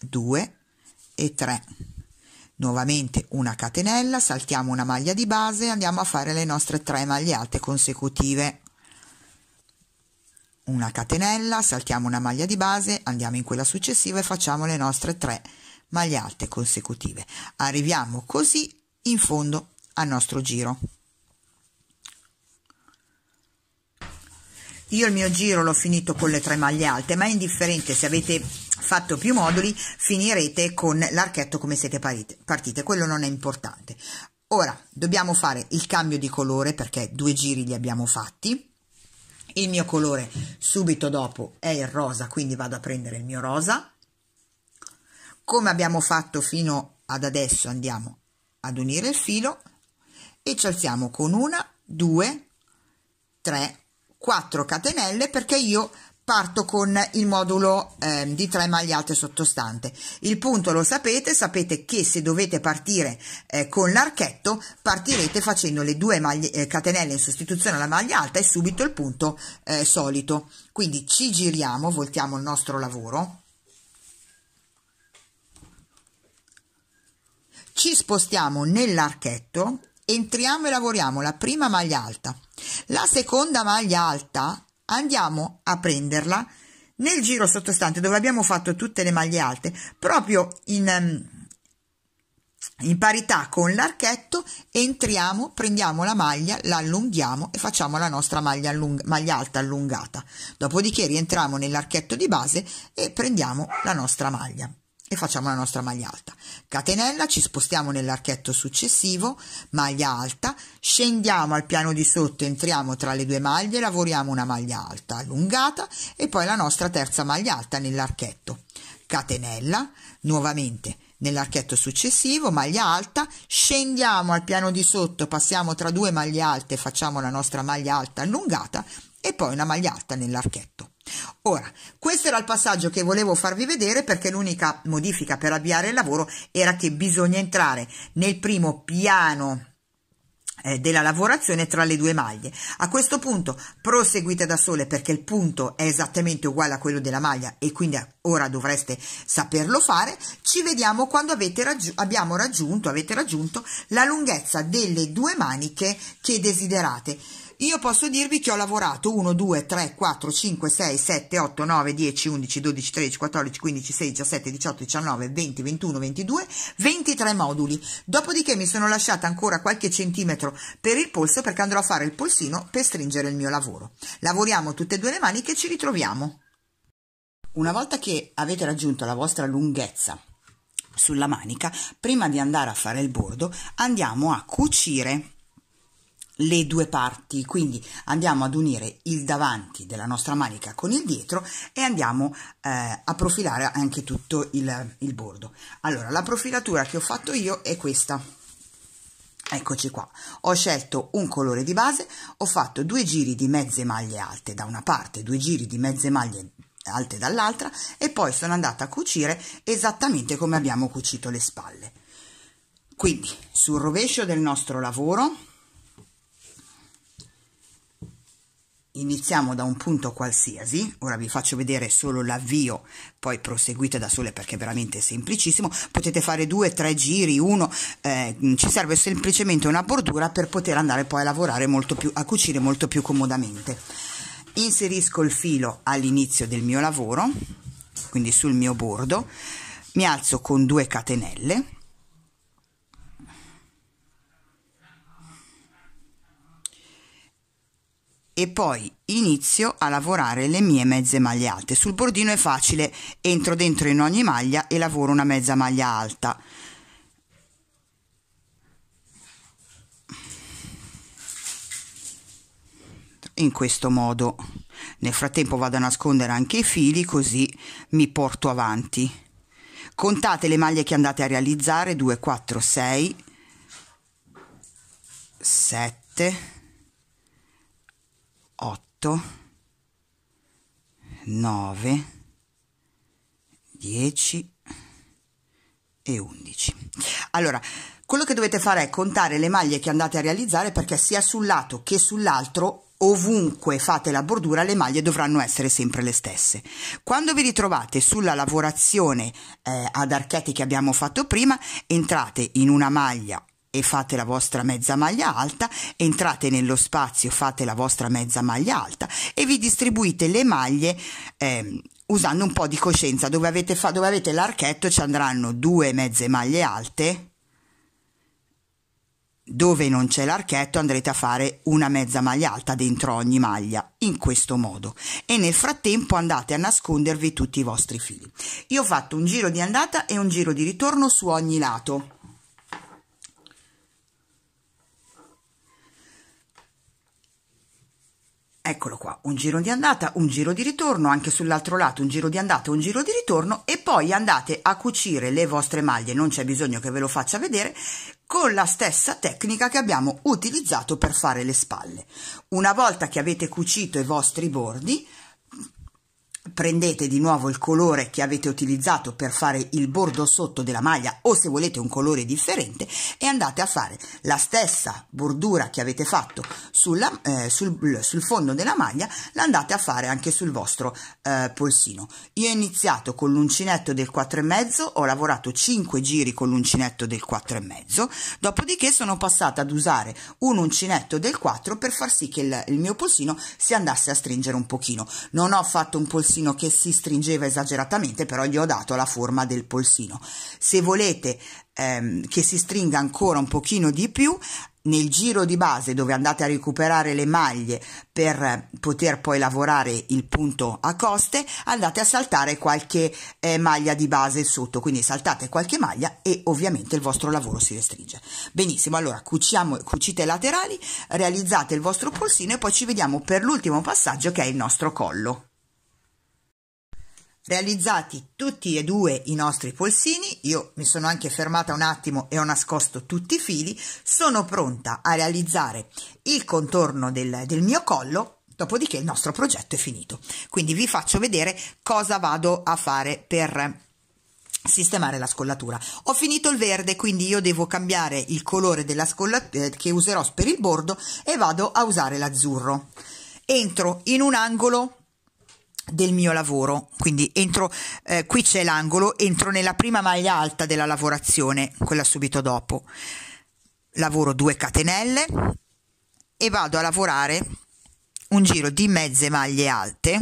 due e tre. Nuovamente una catenella, saltiamo una maglia di base, andiamo a fare le nostre tre maglie alte consecutive una catenella, saltiamo una maglia di base, andiamo in quella successiva e facciamo le nostre tre maglie alte consecutive. Arriviamo così in fondo al nostro giro. Io il mio giro l'ho finito con le tre maglie alte, ma è indifferente se avete fatto più moduli finirete con l'archetto come siete partite, quello non è importante. Ora dobbiamo fare il cambio di colore perché due giri li abbiamo fatti il mio colore subito dopo è il rosa quindi vado a prendere il mio rosa come abbiamo fatto fino ad adesso andiamo ad unire il filo e ci alziamo con una due tre quattro catenelle perché io parto con il modulo eh, di tre maglie alte sottostante il punto lo sapete sapete che se dovete partire eh, con l'archetto partirete facendo le due maglie, eh, catenelle in sostituzione alla maglia alta e subito il punto eh, solito quindi ci giriamo voltiamo il nostro lavoro ci spostiamo nell'archetto entriamo e lavoriamo la prima maglia alta la seconda maglia alta andiamo a prenderla nel giro sottostante dove abbiamo fatto tutte le maglie alte proprio in, ehm, in parità con l'archetto entriamo prendiamo la maglia la allunghiamo e facciamo la nostra maglia, allung maglia alta allungata dopodiché rientriamo nell'archetto di base e prendiamo la nostra maglia e facciamo la nostra maglia alta catenella ci spostiamo nell'archetto successivo maglia alta scendiamo al piano di sotto entriamo tra le due maglie lavoriamo una maglia alta allungata e poi la nostra terza maglia alta nell'archetto catenella nuovamente nell'archetto successivo maglia alta scendiamo al piano di sotto passiamo tra due maglie alte facciamo la nostra maglia alta allungata e poi una maglia alta nell'archetto Ora, questo era il passaggio che volevo farvi vedere perché l'unica modifica per avviare il lavoro era che bisogna entrare nel primo piano eh, della lavorazione tra le due maglie. A questo punto proseguite da sole perché il punto è esattamente uguale a quello della maglia e quindi ora dovreste saperlo fare. Ci vediamo quando avete raggi abbiamo raggiunto, avete raggiunto la lunghezza delle due maniche che desiderate io posso dirvi che ho lavorato 1, 2, 3, 4, 5, 6, 7, 8, 9, 10, 11, 12, 13, 14, 15, 16, 17, 18, 19, 20, 21, 22, 23 moduli. Dopodiché mi sono lasciata ancora qualche centimetro per il polso perché andrò a fare il polsino per stringere il mio lavoro. Lavoriamo tutte e due le maniche e ci ritroviamo. Una volta che avete raggiunto la vostra lunghezza sulla manica, prima di andare a fare il bordo andiamo a cucire le due parti quindi andiamo ad unire il davanti della nostra manica con il dietro e andiamo eh, a profilare anche tutto il, il bordo allora la profilatura che ho fatto io è questa eccoci qua ho scelto un colore di base ho fatto due giri di mezze maglie alte da una parte due giri di mezze maglie alte dall'altra e poi sono andata a cucire esattamente come abbiamo cucito le spalle quindi sul rovescio del nostro lavoro iniziamo da un punto qualsiasi, ora vi faccio vedere solo l'avvio, poi proseguite da sole perché è veramente semplicissimo, potete fare due, tre giri, uno, eh, ci serve semplicemente una bordura per poter andare poi a lavorare molto più, a cucire molto più comodamente. Inserisco il filo all'inizio del mio lavoro, quindi sul mio bordo, mi alzo con due catenelle, e poi inizio a lavorare le mie mezze maglie alte. Sul bordino è facile, entro dentro in ogni maglia e lavoro una mezza maglia alta. In questo modo. Nel frattempo vado a nascondere anche i fili così mi porto avanti. Contate le maglie che andate a realizzare 2, 4, 6, 7, 8, 9, 10 e 11. Allora, quello che dovete fare è contare le maglie che andate a realizzare perché sia sul lato che sull'altro ovunque fate la bordura le maglie dovranno essere sempre le stesse quando vi ritrovate sulla lavorazione eh, ad archetti che abbiamo fatto prima entrate in una maglia e fate la vostra mezza maglia alta, entrate nello spazio, fate la vostra mezza maglia alta e vi distribuite le maglie eh, usando un po' di coscienza. Dove avete, fa- dove avete l'archetto ci andranno due mezze maglie alte, dove non c'è l'archetto andrete a fare una mezza maglia alta dentro ogni maglia in questo modo e nel frattempo andate a nascondervi tutti i vostri fili io ho fatto un giro di andata e un giro di ritorno su ogni lato Eccolo qua, un giro di andata, un giro di ritorno, anche sull'altro lato un giro di andata, un giro di ritorno e poi andate a cucire le vostre maglie, non c'è bisogno che ve lo faccia vedere, con la stessa tecnica che abbiamo utilizzato per fare le spalle. Una volta che avete cucito i vostri bordi, prendete di nuovo il colore che avete utilizzato per fare il bordo sotto della maglia o se volete un colore differente e andate a fare la stessa bordura che avete fatto sulla, eh, sul, sul, fondo della maglia la andate a fare anche sul vostro eh, polsino io ho iniziato con l'uncinetto del 4,5 ho lavorato 5 giri con l'uncinetto del 4,5 dopodiché sono passata ad usare un uncinetto del 4 per far sì che il, il mio polsino si andasse a stringere un pochino non ho fatto un polsino polsino che si stringeva esageratamente, però gli ho dato la forma del polsino. Se volete ehm, che si stringa ancora un pochino di più, nel giro di base dove andate a recuperare le maglie per poter poi lavorare il punto a coste, andate a saltare qualche eh, maglia di base sotto, quindi saltate qualche maglia e ovviamente il vostro lavoro si restringe. Benissimo, allora cuciamo, cucite laterali, realizzate il vostro polsino e poi ci vediamo per l'ultimo passaggio che è il nostro collo realizzati tutti e due i nostri polsini, io mi sono anche fermata un attimo e ho nascosto tutti i fili, sono pronta a realizzare il contorno del, del mio collo, dopodiché il nostro progetto è finito. Quindi vi faccio vedere cosa vado a fare per sistemare la scollatura. Ho finito il verde, quindi io devo cambiare il colore della scollatura eh, che userò per il bordo e vado a usare l'azzurro. Entro in un angolo del mio lavoro. Quindi entro, eh, qui c'è l'angolo, entro nella prima maglia alta della lavorazione, quella subito dopo. Lavoro due catenelle e vado a lavorare un giro di mezze maglie alte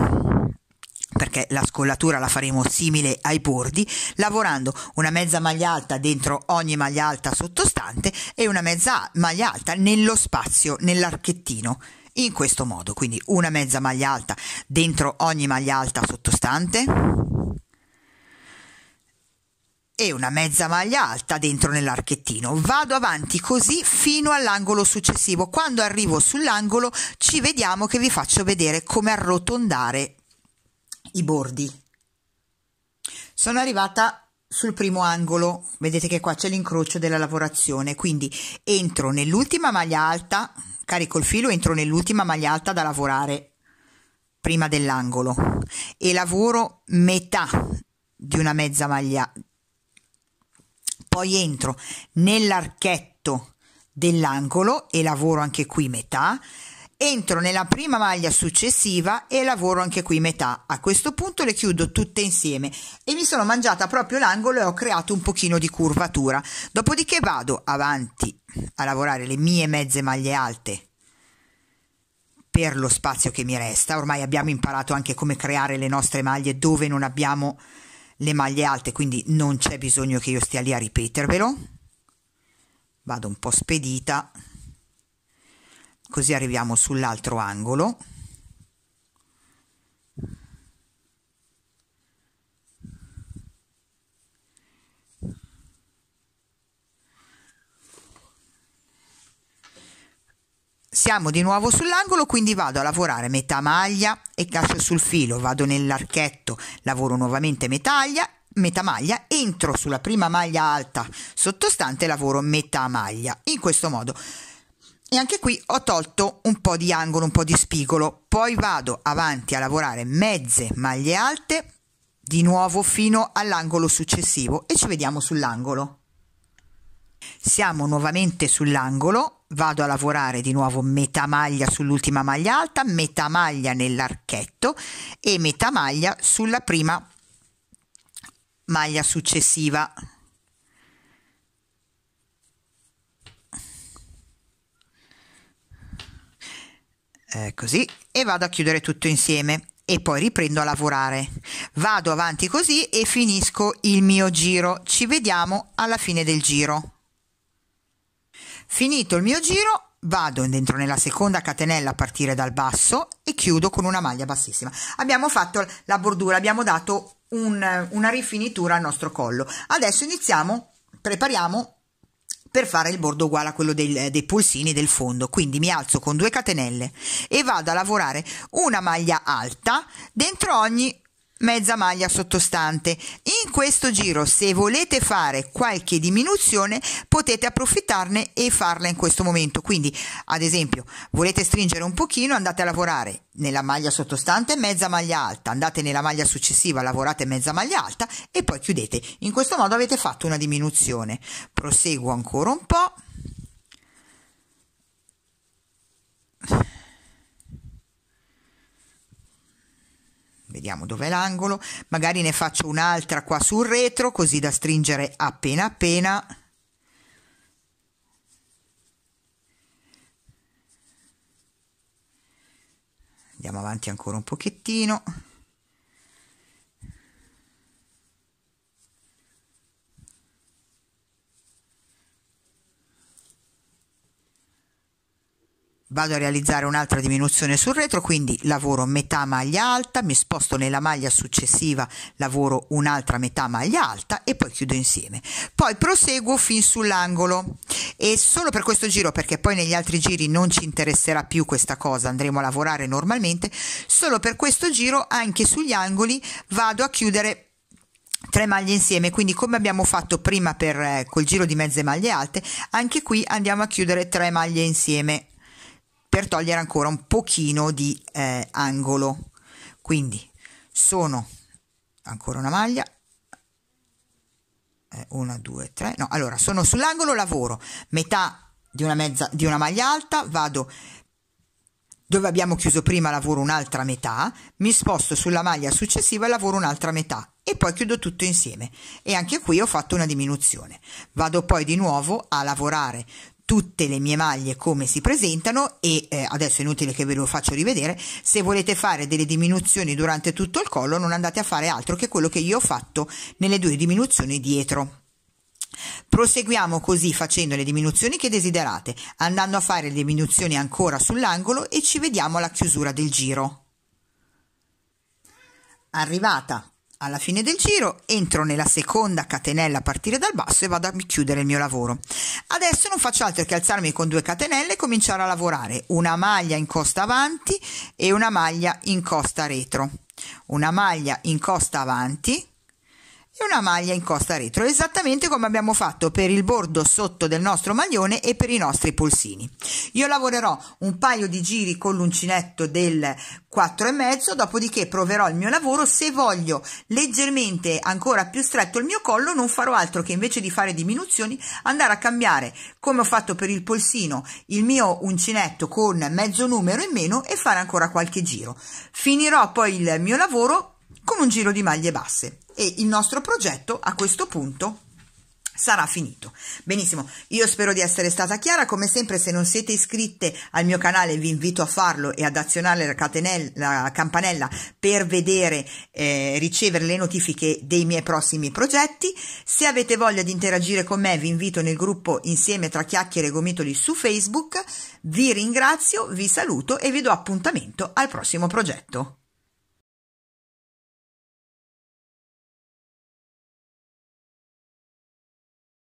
perché la scollatura la faremo simile ai bordi, lavorando una mezza maglia alta dentro ogni maglia alta sottostante e una mezza maglia alta nello spazio, nell'archettino in questo modo, quindi una mezza maglia alta dentro ogni maglia alta sottostante e una mezza maglia alta dentro nell'archettino. Vado avanti così fino all'angolo successivo. Quando arrivo sull'angolo ci vediamo che vi faccio vedere come arrotondare i bordi. Sono arrivata sul primo angolo vedete che qua c'è l'incrocio della lavorazione quindi entro nell'ultima maglia alta carico il filo entro nell'ultima maglia alta da lavorare prima dell'angolo e lavoro metà di una mezza maglia poi entro nell'archetto dell'angolo e lavoro anche qui metà entro nella prima maglia successiva e lavoro anche qui metà. A questo punto le chiudo tutte insieme e mi sono mangiata proprio l'angolo e ho creato un pochino di curvatura. Dopodiché vado avanti a lavorare le mie mezze maglie alte per lo spazio che mi resta. Ormai abbiamo imparato anche come creare le nostre maglie dove non abbiamo le maglie alte, quindi non c'è bisogno che io stia lì a ripetervelo. Vado un po' spedita così arriviamo sull'altro angolo siamo di nuovo sull'angolo quindi vado a lavorare metà maglia e cascio sul filo vado nell'archetto lavoro nuovamente metà maglia, metà maglia entro sulla prima maglia alta sottostante lavoro metà maglia in questo modo e anche qui ho tolto un po' di angolo, un po' di spigolo. Poi vado avanti a lavorare mezze maglie alte, di nuovo fino all'angolo successivo e ci vediamo sull'angolo. Siamo nuovamente sull'angolo, vado a lavorare di nuovo metà maglia sull'ultima maglia alta, metà maglia nell'archetto e metà maglia sulla prima maglia successiva eh, così e vado a chiudere tutto insieme e poi riprendo a lavorare. Vado avanti così e finisco il mio giro. Ci vediamo alla fine del giro. Finito il mio giro, vado dentro nella seconda catenella a partire dal basso e chiudo con una maglia bassissima. Abbiamo fatto la bordura, abbiamo dato un, una rifinitura al nostro collo. Adesso iniziamo, prepariamo per fare il bordo uguale a quello del, dei polsini del fondo. Quindi mi alzo con due catenelle e vado a lavorare una maglia alta dentro ogni mezza maglia sottostante. In questo giro, se volete fare qualche diminuzione, potete approfittarne e farla in questo momento. Quindi, ad esempio, volete stringere un pochino, andate a lavorare nella maglia sottostante mezza maglia alta, andate nella maglia successiva, lavorate mezza maglia alta e poi chiudete. In questo modo avete fatto una diminuzione. Proseguo ancora un po'. vediamo dov'è l'angolo, magari ne faccio un'altra qua sul retro così da stringere appena appena. Andiamo avanti ancora un pochettino. vado a realizzare un'altra diminuzione sul retro, quindi lavoro metà maglia alta, mi sposto nella maglia successiva, lavoro un'altra metà maglia alta e poi chiudo insieme. Poi proseguo fin sull'angolo e solo per questo giro, perché poi negli altri giri non ci interesserà più questa cosa, andremo a lavorare normalmente, solo per questo giro anche sugli angoli vado a chiudere tre maglie insieme quindi come abbiamo fatto prima per eh, col giro di mezze maglie alte anche qui andiamo a chiudere tre maglie insieme per togliere ancora un pochino di eh, angolo. Quindi sono ancora una maglia, 1, 2, 3, no, allora sono sull'angolo lavoro, metà di una, mezza, di una maglia alta, vado dove abbiamo chiuso prima lavoro un'altra metà, mi sposto sulla maglia successiva e lavoro un'altra metà e poi chiudo tutto insieme e anche qui ho fatto una diminuzione. Vado poi di nuovo a lavorare tutte le mie maglie come si presentano e eh, adesso è inutile che ve lo faccio rivedere se volete fare delle diminuzioni durante tutto il collo non andate a fare altro che quello che io ho fatto nelle due diminuzioni dietro Proseguiamo così facendo le diminuzioni che desiderate, andando a fare le diminuzioni ancora sull'angolo e ci vediamo alla chiusura del giro. Arrivata alla fine del giro, entro nella seconda catenella a partire dal basso e vado a chiudere il mio lavoro. Adesso non faccio altro che alzarmi con due catenelle e cominciare a lavorare una maglia in costa avanti e una maglia in costa retro. Una maglia in costa avanti e una maglia in costa retro, esattamente come abbiamo fatto per il bordo sotto del nostro maglione e per i nostri polsini. Io lavorerò un paio di giri con l'uncinetto del 4,5, dopodiché proverò il mio lavoro, se voglio leggermente ancora più stretto il mio collo non farò altro che invece di fare diminuzioni andare a cambiare come ho fatto per il polsino il mio uncinetto con mezzo numero in meno e fare ancora qualche giro. Finirò poi il mio lavoro con un giro di maglie basse e il nostro progetto a questo punto sarà finito. Benissimo, io spero di essere stata chiara, come sempre se non siete iscritte al mio canale vi invito a farlo e ad azionare la, la campanella per vedere, eh, ricevere le notifiche dei miei prossimi progetti. Se avete voglia di interagire con me vi invito nel gruppo Insieme tra chiacchiere e gomitoli su Facebook. Vi ringrazio, vi saluto e vi do appuntamento al prossimo progetto.